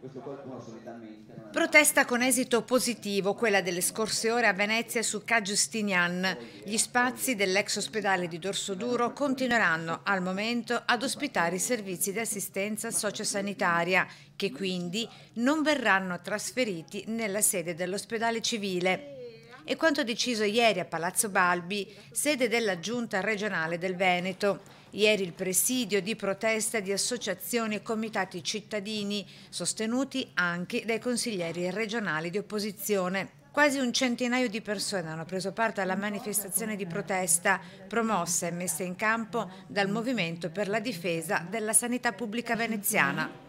questo qualcuno solitamente... Protesta con esito positivo quella delle scorse ore a Venezia su Ca' Giustinian. Gli spazi dell'ex ospedale di Dorsoduro continueranno al momento ad ospitare i servizi di assistenza sociosanitaria che quindi non verranno trasferiti nella sede dell'ospedale civile è quanto deciso ieri a Palazzo Balbi, sede della Giunta regionale del Veneto. Ieri il presidio di protesta di associazioni e comitati cittadini, sostenuti anche dai consiglieri regionali di opposizione. Quasi un centinaio di persone hanno preso parte alla manifestazione di protesta promossa e messa in campo dal Movimento per la difesa della sanità pubblica veneziana.